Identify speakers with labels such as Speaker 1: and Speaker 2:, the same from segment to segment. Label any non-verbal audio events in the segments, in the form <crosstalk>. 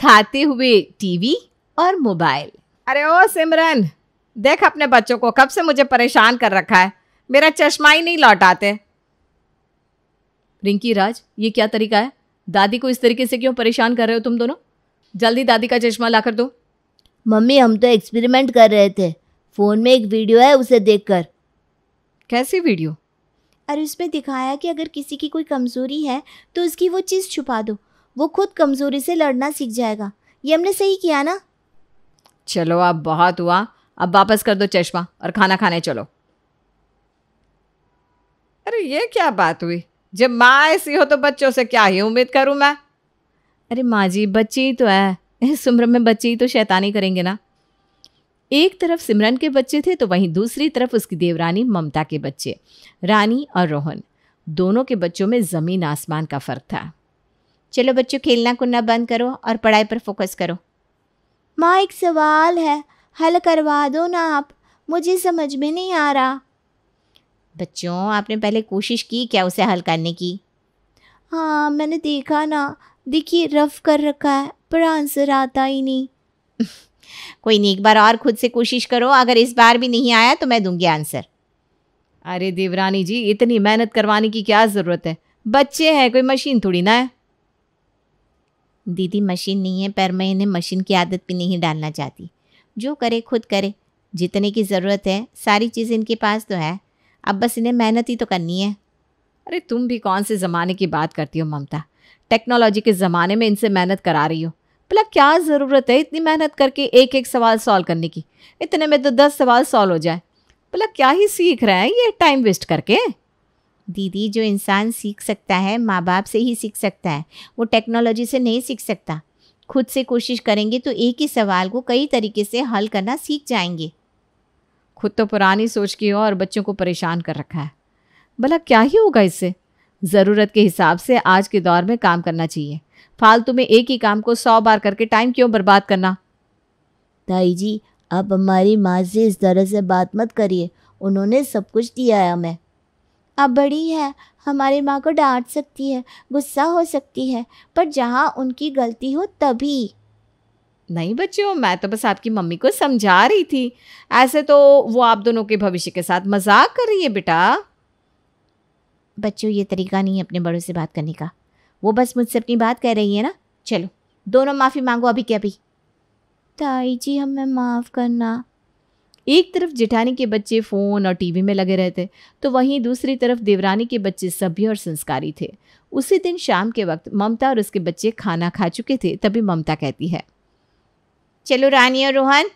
Speaker 1: खाते हुए टीवी और मोबाइल अरे ओ सिमरन देख अपने बच्चों को कब से मुझे परेशान कर रखा है मेरा चश्मा ही नहीं लौटाते रिंकी राज ये क्या तरीका है दादी को इस तरीके से क्यों परेशान कर रहे हो तुम दोनों जल्दी दादी का चश्मा ला कर दो मम्मी हम तो एक्सपेरिमेंट कर रहे थे फ़ोन में एक वीडियो है उसे देख कर कैसी वीडियो अरे उसमें दिखाया कि अगर किसी की कोई कमज़ोरी है तो उसकी वो चीज़ छुपा दो वो खुद कमज़ोरी से लड़ना सीख जाएगा ये हमने सही किया ना चलो अब बहुत हुआ अब वापस कर दो चश्मा और खाना खाने चलो अरे ये क्या बात हुई जब माँ ऐसी हो तो बच्चों से क्या ही उम्मीद करूँ मैं अरे माँ जी बच्चे ही तो है इस उम्र में बच्चे ही तो शैतानी करेंगे ना एक तरफ सिमरन के बच्चे थे तो वहीं दूसरी तरफ उसकी देवरानी ममता के बच्चे रानी और रोहन दोनों के बच्चों में ज़मीन आसमान का फ़र्क था चलो बच्चों खेलना कूदना बंद करो और पढ़ाई पर फोकस करो माँ एक सवाल है हल करवा दो ना आप मुझे समझ में नहीं आ रहा बच्चों आपने पहले कोशिश की क्या उसे हल करने की हाँ मैंने देखा ना देखिए रफ कर रखा है पर आंसर आता ही नहीं <laughs> कोई नहीं एक बार और खुद से कोशिश करो अगर इस बार भी नहीं आया तो मैं दूंगी आंसर अरे देवरानी जी इतनी मेहनत करवाने की क्या ज़रूरत है बच्चे हैं कोई मशीन थोड़ी ना है दीदी मशीन नहीं है पर मैं इन्हें मशीन की आदत भी नहीं डालना चाहती जो करे खुद करे जितने की ज़रूरत है सारी चीज़ इनके पास तो है अब बस इन्हें मेहनत ही तो करनी है अरे तुम भी कौन से ज़माने की बात करती हो ममता टेक्नोलॉजी के ज़माने में इनसे मेहनत करा रही हो भला क्या ज़रूरत है इतनी मेहनत करके एक एक सवाल सॉल्व करने की इतने में तो दस सवाल सॉल्व हो जाए भला क्या ही सीख रहे हैं ये टाइम वेस्ट करके दीदी जो इंसान सीख सकता है माँ बाप से ही सीख सकता है वो टेक्नोलॉजी से नहीं सीख सकता खुद से कोशिश करेंगे तो एक ही सवाल को कई तरीके से हल करना सीख जाएंगे खुद तो पुरानी सोच की हो और बच्चों को परेशान कर रखा है भला क्या ही होगा इससे ज़रूरत के हिसाब से आज के दौर में काम करना चाहिए फालतू में एक ही काम को सौ बार करके टाइम क्यों बर्बाद करना ताई जी आप हमारी माँ से इस तरह से बात मत करिए उन्होंने सब कुछ दिया है हमें आप बड़ी है हमारी माँ को डांट सकती है गुस्सा हो सकती है पर जहाँ उनकी गलती हो तभी नहीं बच्चों मैं तो बस आपकी मम्मी को समझा रही थी ऐसे तो वो आप दोनों के भविष्य के साथ मजाक कर रही है बेटा बच्चों ये तरीका नहीं है अपने बड़ों से बात करने का वो बस मुझसे अपनी बात कह रही है ना चलो दोनों माफ़ी मांगो अभी के अभी ताई जी हमें माफ़ करना एक तरफ जेठानी के बच्चे फ़ोन और टीवी में लगे रहते तो वहीं दूसरी तरफ देवरानी के बच्चे सभ्य और संस्कारी थे उसी दिन शाम के वक्त ममता और उसके बच्चे खाना खा चुके थे तभी ममता कहती है चलो रानी और रोहन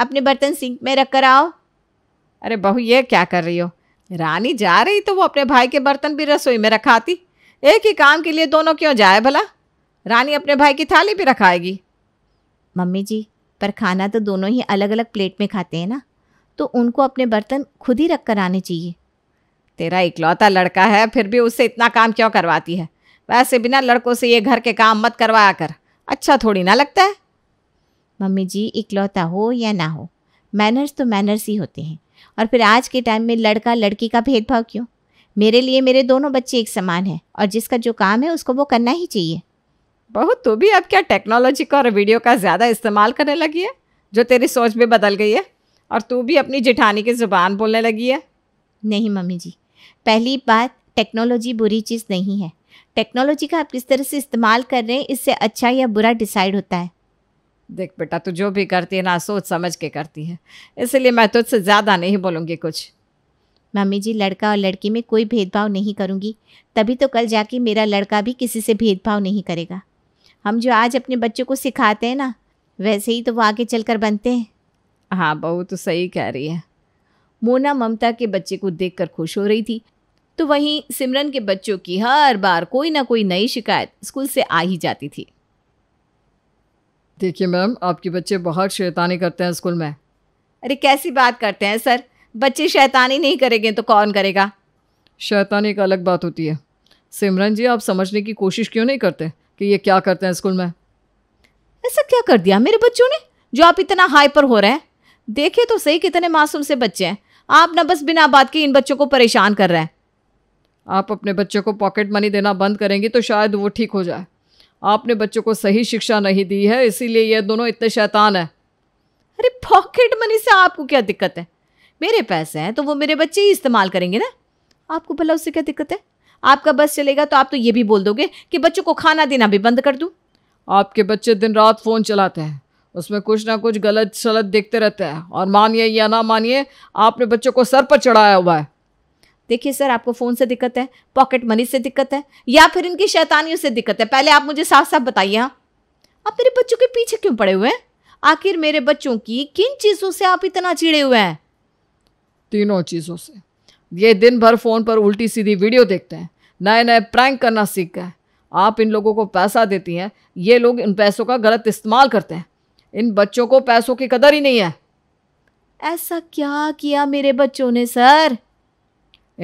Speaker 1: अपने बर्तन सिंक में रख कर आओ अरे बहू ये क्या कर रही हो रानी जा रही तो वो अपने भाई के बर्तन भी रसोई में रखाती एक ही काम के लिए दोनों क्यों जाए भला रानी अपने भाई की थाली भी रखाएगी मम्मी जी पर खाना तो दोनों ही अलग अलग प्लेट में खाते हैं ना तो उनको अपने बर्तन खुद ही रख कर आने चाहिए तेरा इकलौता लड़का है फिर भी उससे इतना काम क्यों करवाती है वैसे बिना लड़कों से ये घर के काम मत करवाया कर अच्छा थोड़ी ना लगता है मम्मी जी इकलौता हो या ना हो मैनर्स तो मैनर्स ही होते हैं और फिर आज के टाइम में लड़का लड़की का भेदभाव क्यों मेरे लिए मेरे दोनों बच्चे एक समान हैं और जिसका जो काम है उसको वो करना ही चाहिए बहू तू भी अब क्या टेक्नोलॉजी का और वीडियो का ज़्यादा इस्तेमाल करने लगी है जो तेरी सोच भी बदल गई है और तू भी अपनी जिठानी की ज़ुबान बोलने लगी है नहीं मम्मी जी पहली बात टेक्नोलॉजी बुरी चीज़ नहीं है टेक्नोलॉजी का आप किस तरह से इस्तेमाल कर रहे हैं इससे अच्छा या बुरा डिसाइड होता है देख बेटा तू जो भी करती है ना सोच समझ के करती है इसलिए मैं तुझसे ज़्यादा नहीं बोलूँगी कुछ मम्मी जी लड़का और लड़की में कोई भेदभाव नहीं करूँगी तभी तो कल जाके मेरा लड़का भी किसी से भेदभाव नहीं करेगा हम जो आज अपने बच्चों को सिखाते हैं ना वैसे ही तो वो आगे चल बनते हैं हाँ बहू तो सही कह रही है मोना ममता के बच्चे को देख कर खुश हो रही थी तो वहीं सिमरन के बच्चों की हर बार कोई ना कोई नई शिकायत स्कूल से आ ही जाती थी देखिए मैम आपके बच्चे बहुत शैतानी करते हैं स्कूल में अरे कैसी बात करते हैं सर बच्चे शैतानी नहीं करेंगे तो कौन करेगा शैतानी एक अलग बात होती है सिमरन जी आप समझने की कोशिश क्यों नहीं करते कि ये क्या करते हैं स्कूल में ऐसा क्या कर दिया मेरे बच्चों ने जो आप इतना हाइपर हो रहे हैं देखे तो सही कितने मासूम से बच्चे हैं आप ना बस बिना बात के इन बच्चों को परेशान कर रहे हैं आप अपने बच्चों को पॉकेट मनी देना बंद करेंगी तो शायद वो ठीक हो जाए आपने बच्चों को सही शिक्षा नहीं दी है इसीलिए ये दोनों इतने शैतान हैं अरे पॉकेट मनी से आपको क्या दिक्कत है मेरे पैसे हैं तो वो मेरे बच्चे ही इस्तेमाल करेंगे ना आपको भला उससे क्या दिक्कत है आपका बस चलेगा तो आप तो ये भी बोल दोगे कि बच्चों को खाना देना भी बंद कर दूँ आपके बच्चे दिन रात फ़ोन चलाते हैं उसमें कुछ ना कुछ गलत सलत देखते रहते हैं और मानिए या ना मानिए आपने बच्चों को सर पर चढ़ाया हुआ है देखिए सर आपको फ़ोन से दिक्कत है पॉकेट मनी से दिक्कत है या फिर इनकी शैतानियों से दिक्कत है पहले आप मुझे साफ साफ बताइए हाँ आप मेरे बच्चों के पीछे क्यों पड़े हुए हैं आखिर मेरे बच्चों की किन चीज़ों से आप इतना चिड़े हुए हैं तीनों चीज़ों से ये दिन भर फ़ोन पर उल्टी सीधी वीडियो देखते हैं नए नए प्रैंक करना सीख गए आप इन लोगों को पैसा देती हैं ये लोग इन पैसों का गलत इस्तेमाल करते हैं इन बच्चों को पैसों की कदर ही नहीं है ऐसा क्या किया मेरे बच्चों ने सर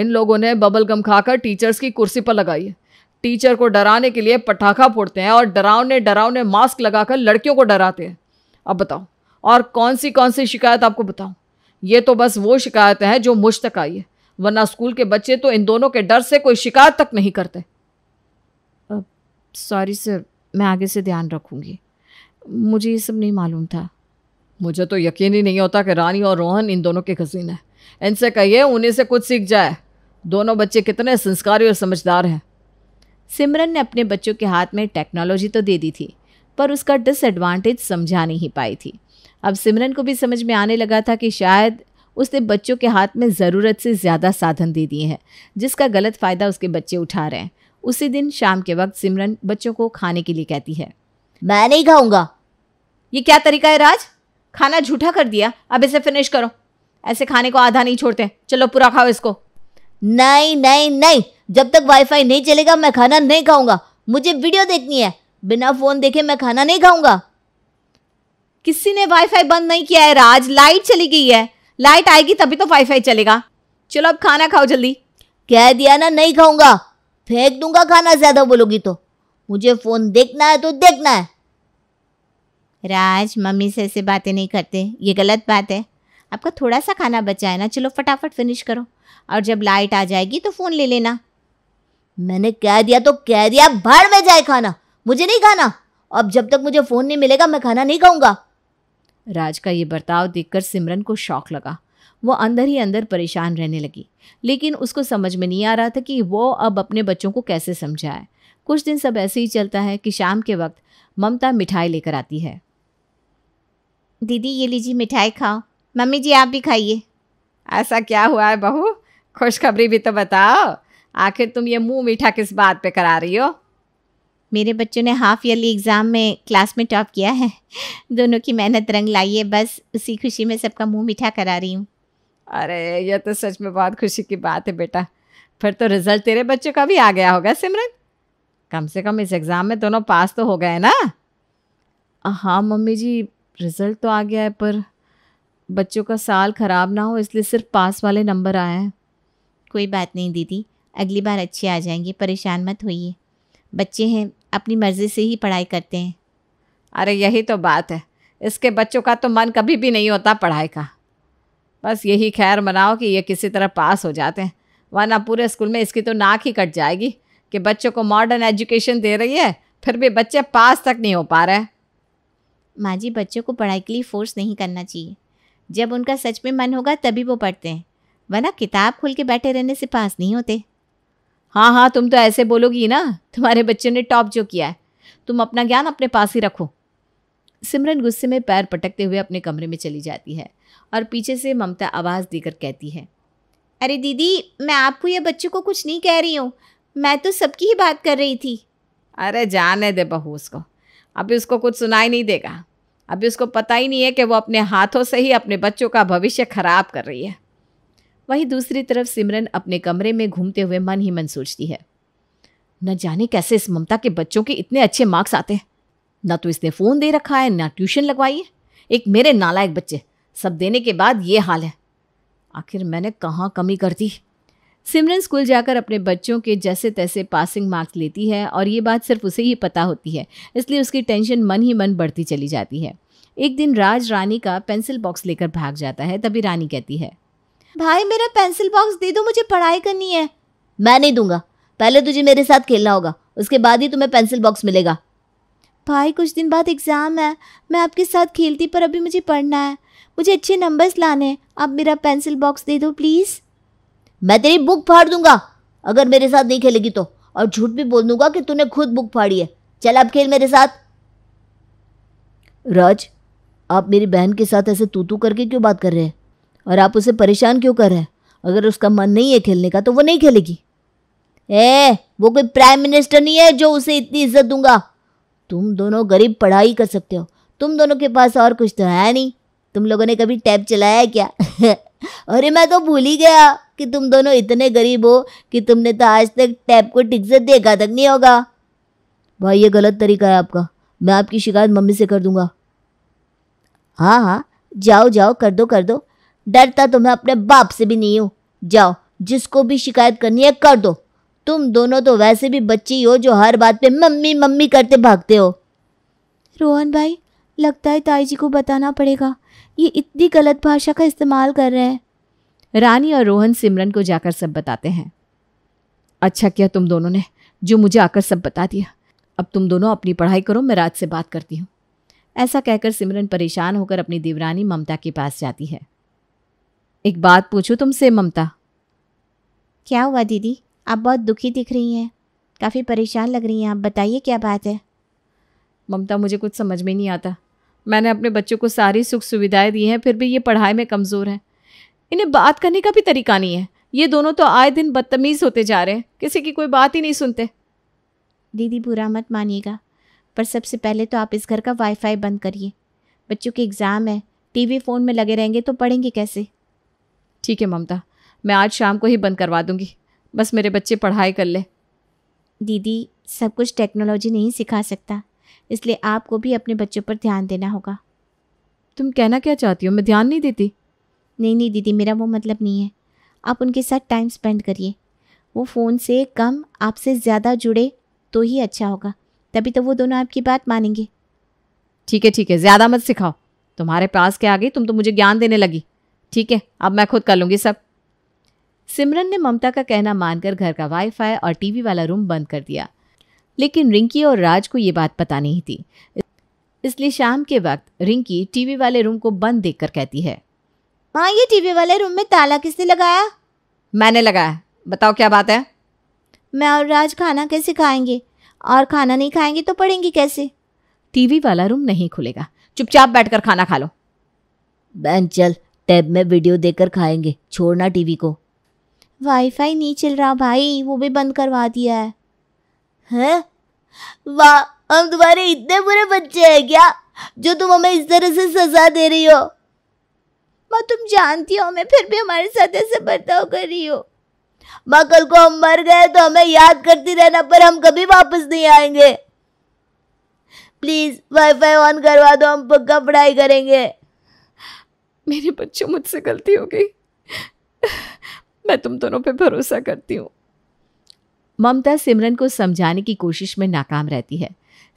Speaker 1: इन लोगों ने बबल गम खाकर टीचर्स की कुर्सी पर लगाई है टीचर को डराने के लिए पटाखा फोड़ते हैं और डरावने डरावने मास्क लगाकर लड़कियों को डराते हैं अब बताओ और कौन सी कौन सी शिकायत आपको बताऊँ ये तो बस वो शिकायतें हैं जो मुझ तक आई है वरना स्कूल के बच्चे तो इन दोनों के डर से कोई शिकायत तक नहीं करते सॉरी सर मैं आगे से ध्यान रखूंगी मुझे ये सब नहीं मालूम था मुझे तो यकीन ही नहीं होता कि रानी और रोहन इन दोनों के कजिन हैं इनसे कहिए उन्हीं से कुछ सीख जाए दोनों बच्चे कितने संस्कारी और समझदार हैं सिमरन ने अपने बच्चों के हाथ में टेक्नोलॉजी तो दे दी थी पर उसका डिसएडवांटेज समझा नहीं पाई थी अब सिमरन को भी समझ में आने लगा था कि शायद उसने बच्चों के हाथ में ज़रूरत से ज़्यादा साधन दे दिए हैं जिसका गलत फ़ायदा उसके बच्चे उठा रहे हैं उसी दिन शाम के वक्त सिमरन बच्चों को खाने के लिए कहती है मैं नहीं खाऊंगा ये क्या तरीका है राज खाना झूठा कर दिया अब इसे फिनिश करो ऐसे खाने को आधा नहीं छोड़ते चलो पूरा खाओ इसको नहीं नहीं नहीं जब तक वाईफाई नहीं चलेगा मैं खाना नहीं खाऊंगा मुझे वीडियो देखनी है बिना फोन देखे मैं खाना नहीं खाऊंगा किसी ने वाईफाई बंद नहीं किया है राज लाइट चली गई है लाइट आएगी तभी तो वाईफाई चलेगा चलो अब खाना खाओ जल्दी कह दिया ना नहीं खाऊंगा फेंक दूंगा खाना ज्यादा बोलोगी तो मुझे फोन देखना है तो देखना है राज मम्मी से ऐसे बातें नहीं करते ये गलत बात है आपका थोड़ा सा खाना बचा है ना चलो फटाफट फिनिश करो और जब लाइट आ जाएगी तो फ़ोन ले लेना मैंने कह दिया तो कह दिया भाड़ में जाए खाना मुझे नहीं खाना अब जब तक मुझे फ़ोन नहीं मिलेगा मैं खाना नहीं खाऊंगा राज का ये बर्ताव देखकर सिमरन को शौक लगा वो अंदर ही अंदर परेशान रहने लगी लेकिन उसको समझ में नहीं आ रहा था कि वो अब अपने बच्चों को कैसे समझाए कुछ दिन सब ऐसे ही चलता है कि शाम के वक्त ममता मिठाई लेकर आती है दीदी ये लीजिए मिठाई खाओ मम्मी जी आप भी खाइए ऐसा क्या हुआ है बहू खुशखबरी भी तो बताओ आखिर तुम ये मुंह मीठा किस बात पे करा रही हो मेरे बच्चों ने हाफ ईयरली एग्ज़ाम में क्लास में टॉप किया है दोनों की मेहनत रंग लाई है बस उसी खुशी में सबका मुंह मीठा करा रही हूँ अरे यह तो सच में बहुत खुशी की बात है बेटा फिर तो रिजल्ट तेरे बच्चों का भी आ गया होगा सिमरन कम से कम इस एग्ज़ाम में दोनों पास तो हो गए ना हाँ मम्मी जी रिज़ल्ट तो आ गया है पर बच्चों का साल ख़राब ना हो इसलिए सिर्फ पास वाले नंबर आए हैं कोई बात नहीं दीदी अगली बार अच्छे आ जाएंगे परेशान मत होइए बच्चे हैं अपनी मर्ज़ी से ही पढ़ाई करते हैं अरे यही तो बात है इसके बच्चों का तो मन कभी भी नहीं होता पढ़ाई का बस यही खैर मनाओ कि ये किसी तरह पास हो जाते हैं वरना पूरे स्कूल में इसकी तो नाक ही कट जाएगी कि बच्चों को मॉडर्न एजुकेशन दे रही है फिर भी बच्चे पास तक नहीं हो पा रहे माँ जी बच्चों को पढ़ाई के लिए फोर्स नहीं करना चाहिए जब उनका सच में मन होगा तभी वो पढ़ते हैं वरना किताब खुल के बैठे रहने से पास नहीं होते हाँ हाँ तुम तो ऐसे बोलोगी ना तुम्हारे बच्चे ने टॉप जो किया है तुम अपना ज्ञान अपने पास ही रखो सिमरन गुस्से में पैर पटकते हुए अपने कमरे में चली जाती है और पीछे से ममता आवाज़ देकर कहती है अरे दीदी मैं आपको या बच्चों को कुछ नहीं कह रही हूँ मैं तो सबकी ही बात कर रही थी अरे जाने दे बहू उसको अभी उसको कुछ सुनाई नहीं देगा अभी उसको पता ही नहीं है कि वो अपने हाथों से ही अपने बच्चों का भविष्य खराब कर रही है वहीं दूसरी तरफ सिमरन अपने कमरे में घूमते हुए मन ही मन सोचती है न जाने कैसे इस ममता के बच्चों के इतने अच्छे मार्क्स आते हैं ना तो इसने फ़ोन दे रखा है ना ट्यूशन लगवाई है एक मेरे नालायक बच्चे सब देने के बाद ये हाल है आखिर मैंने कहाँ कमी कर दी सिमरन स्कूल जाकर अपने बच्चों के जैसे तैसे पासिंग मार्क्स लेती है और ये बात सिर्फ उसे ही पता होती है इसलिए उसकी टेंशन मन ही मन बढ़ती चली जाती है एक दिन राज रानी का पेंसिल बॉक्स लेकर भाग जाता है तभी रानी कहती है भाई मेरा पेंसिल बॉक्स दे दो मुझे पढ़ाई करनी है मैं नहीं दूंगा पहले तुझे मेरे साथ खेलना होगा उसके बाद ही तुम्हें पेंसिल बॉक्स मिलेगा भाई कुछ दिन बाद एग्ज़ाम है मैं आपके साथ खेलती पर अभी मुझे पढ़ना है मुझे अच्छे नंबर्स लाने आप मेरा पेंसिल बॉक्स दे दो प्लीज़ मैं तेरी बुक फाड़ दूंगा अगर मेरे साथ नहीं खेलेगी तो और झूठ भी बोल दूंगा कि तूने खुद बुक फाड़ी है चल अब खेल मेरे साथ राज आप मेरी बहन के साथ ऐसे तू तू करके क्यों बात कर रहे हैं और आप उसे परेशान क्यों कर रहे हैं अगर उसका मन नहीं है खेलने का तो वो नहीं खेलेगी ए वो कोई प्राइम मिनिस्टर नहीं है जो उसे इतनी इज्जत दूंगा तुम दोनों गरीब पढ़ाई कर सकते हो तुम दोनों के पास और कुछ तो है नहीं तुम लोगों ने कभी टैब चलाया है क्या <laughs> अरे मैं तो भूल ही गया कि तुम दोनों इतने गरीब हो कि तुमने तो आज तक टैब को टिक से देखा तक नहीं होगा भाई ये गलत तरीका है आपका मैं आपकी शिकायत मम्मी से कर दूंगा हाँ हाँ जाओ जाओ कर दो कर दो डरता तो मैं अपने बाप से भी नहीं हूँ जाओ जिसको भी शिकायत करनी है कर दो तुम दोनों तो वैसे भी बच्चे हो जो हर बात पे मम्मी मम्मी करते भागते हो रोहन भाई लगता है ताई जी को बताना पड़ेगा ये इतनी गलत भाषा का इस्तेमाल कर रहे हैं रानी और रोहन सिमरन को जाकर सब बताते हैं अच्छा क्या तुम दोनों ने जो मुझे आकर सब बता दिया अब तुम दोनों अपनी पढ़ाई करो मैं रात से बात करती हूँ ऐसा कहकर सिमरन परेशान होकर अपनी देवरानी ममता के पास जाती है एक बात पूछूं तुमसे ममता क्या हुआ दीदी आप बहुत दुखी दिख रही हैं काफ़ी परेशान लग रही हैं आप बताइए क्या बात है ममता मुझे कुछ समझ में नहीं आता मैंने अपने बच्चों को सारी सुख सुविधाएं दी हैं फिर भी ये पढ़ाई में कमज़ोर हैं इन्हें बात करने का भी तरीका नहीं है ये दोनों तो आए दिन बदतमीज़ होते जा रहे हैं किसी की कोई बात ही नहीं सुनते दीदी बुरा मत मानिएगा पर सबसे पहले तो आप इस घर का वाईफाई बंद करिए बच्चों के एग्ज़ाम है टीवी फ़ोन में लगे रहेंगे तो पढ़ेंगे कैसे ठीक है ममता मैं आज शाम को ही बंद करवा दूंगी बस मेरे बच्चे पढ़ाई कर ले दीदी सब कुछ टेक्नोलॉजी नहीं सिखा सकता इसलिए आपको भी अपने बच्चों पर ध्यान देना होगा तुम कहना क्या चाहती हो मैं ध्यान नहीं देती नहीं नहीं दीदी मेरा वो मतलब नहीं है आप उनके साथ टाइम स्पेंड करिए वो फ़ोन से कम आपसे ज़्यादा जुड़े तो ही अच्छा होगा तभी तो वो दोनों आपकी बात मानेंगे ठीक है ठीक है ज़्यादा मत सिखाओ तुम्हारे पास क्या आ गई तुम तो मुझे ज्ञान देने लगी ठीक है अब मैं खुद कर लूंगी सब सिमरन ने ममता का कहना मानकर घर का वाईफाई और टीवी वाला रूम बंद कर दिया लेकिन रिंकी और राज को ये बात पता नहीं थी इसलिए शाम के वक्त रिंकी टीवी वाले रूम को बंद देखकर कहती है माँ ये टीवी वाले रूम में ताला किसने लगाया मैंने लगाया बताओ क्या बात है मैं और राज खाना कैसे खाएंगे और खाना नहीं खाएंगे तो पढ़ेंगे कैसे टीवी वाला रूम नहीं खुलेगा चुपचाप बैठकर खाना खा लो बहन चल टैब में वीडियो देकर खाएंगे छोड़ना टीवी को वाईफाई नहीं चल रहा भाई वो भी बंद करवा दिया है हैं वाह हम तुम्हारे इतने बुरे बच्चे हैं क्या जो तुम हमें इस तरह से सजा दे रही हो माँ तुम जानती हो हमें फिर भी हमारे साथ ऐसे बर्ताव कर रही हो माँ कल को हम मर गए तो हमें याद करती रहना पर हम कभी वापस नहीं आएंगे प्लीज़ वाईफाई ऑन करवा दो हम पक्का पढ़ाई करेंगे मेरे बच्चों मुझसे गलती हो गई मैं तुम दोनों पे भरोसा करती हूँ ममता सिमरन को समझाने की कोशिश में नाकाम रहती है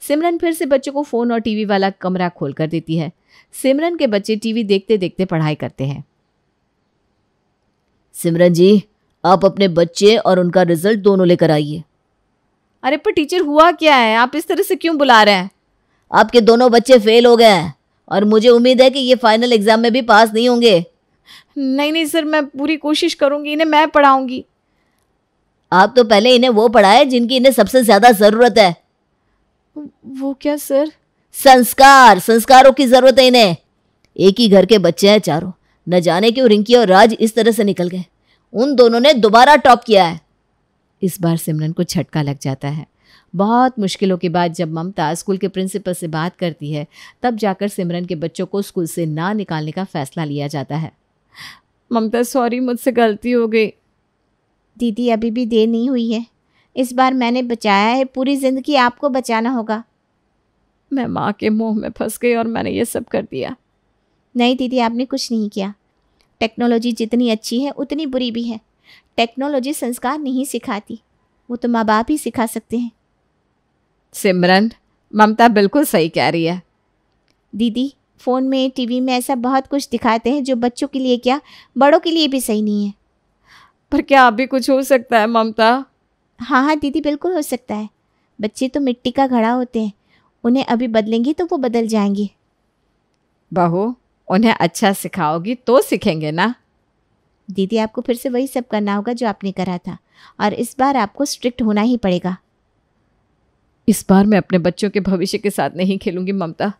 Speaker 1: सिमरन फिर से बच्चों को फ़ोन और टीवी वाला कमरा खोल कर देती है सिमरन के बच्चे टीवी देखते देखते पढ़ाई करते हैं सिमरन जी आप अपने बच्चे और उनका रिजल्ट दोनों लेकर आइए अरे पर टीचर हुआ क्या है आप इस तरह से क्यों बुला रहे हैं आपके दोनों बच्चे फेल हो गए हैं और मुझे उम्मीद है कि ये फाइनल एग्जाम में भी पास नहीं होंगे नहीं नहीं सर मैं पूरी कोशिश करूंगी इन्हें मैं पढ़ाऊंगी आप तो पहले इन्हें वो पढ़ाए जिनकी इन्हें सबसे ज्यादा जरूरत है वो क्या सर संस्कार संस्कारों की जरूरत है इन्हें एक ही घर के बच्चे हैं चारों न जाने क्यों रिंकी और राज इस तरह से निकल गए उन दोनों ने दोबारा टॉप किया है इस बार सिमरन को झटका लग जाता है बहुत मुश्किलों के बाद जब ममता स्कूल के प्रिंसिपल से बात करती है तब जाकर सिमरन के बच्चों को स्कूल से ना निकालने का फैसला लिया जाता है ममता सॉरी मुझसे गलती हो गई दीदी अभी भी देर नहीं हुई है इस बार मैंने बचाया है पूरी ज़िंदगी आपको बचाना होगा मैं माँ के मुंह में फंस गई और मैंने ये सब कर दिया नहीं दीदी आपने कुछ नहीं किया टेक्नोलॉजी जितनी अच्छी है उतनी बुरी भी है टेक्नोलॉजी संस्कार नहीं सिखाती वो तो माँ बाप ही सिखा सकते हैं सिमरन ममता बिल्कुल सही कह रही है दीदी फ़ोन में टीवी में ऐसा बहुत कुछ दिखाते हैं जो बच्चों के लिए क्या बड़ों के लिए भी सही नहीं है पर क्या अभी कुछ हो सकता है ममता हाँ हाँ दीदी बिल्कुल हो सकता है बच्चे तो मिट्टी का घड़ा होते हैं उन्हें अभी बदलेंगी तो वो बदल जाएंगे बहू उन्हें अच्छा सिखाओगी तो सीखेंगे ना दीदी आपको फिर से वही सब करना होगा जो आपने करा था और इस बार आपको स्ट्रिक्ट होना ही पड़ेगा इस बार मैं अपने बच्चों के भविष्य के साथ नहीं खेलूंगी ममता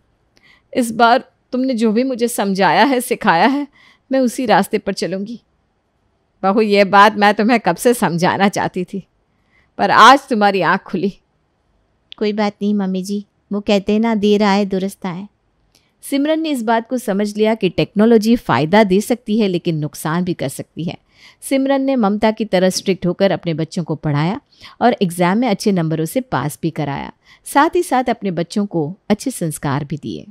Speaker 1: इस बार तुमने जो भी मुझे समझाया है सिखाया है मैं उसी रास्ते पर चलूँगी बहू ये बात मैं तुम्हें कब से समझाना चाहती थी पर आज तुम्हारी आँख खुली कोई बात नहीं मम्मी जी वो कहते ना देर आए दुरुस्त आए सिमरन ने इस बात को समझ लिया कि टेक्नोलॉजी फ़ायदा दे सकती है लेकिन नुकसान भी कर सकती है सिमरन ने ममता की तरह स्ट्रिक्ट होकर अपने बच्चों को पढ़ाया और एग्ज़ाम में अच्छे नंबरों से पास भी कराया साथ ही साथ अपने बच्चों को अच्छे संस्कार भी दिए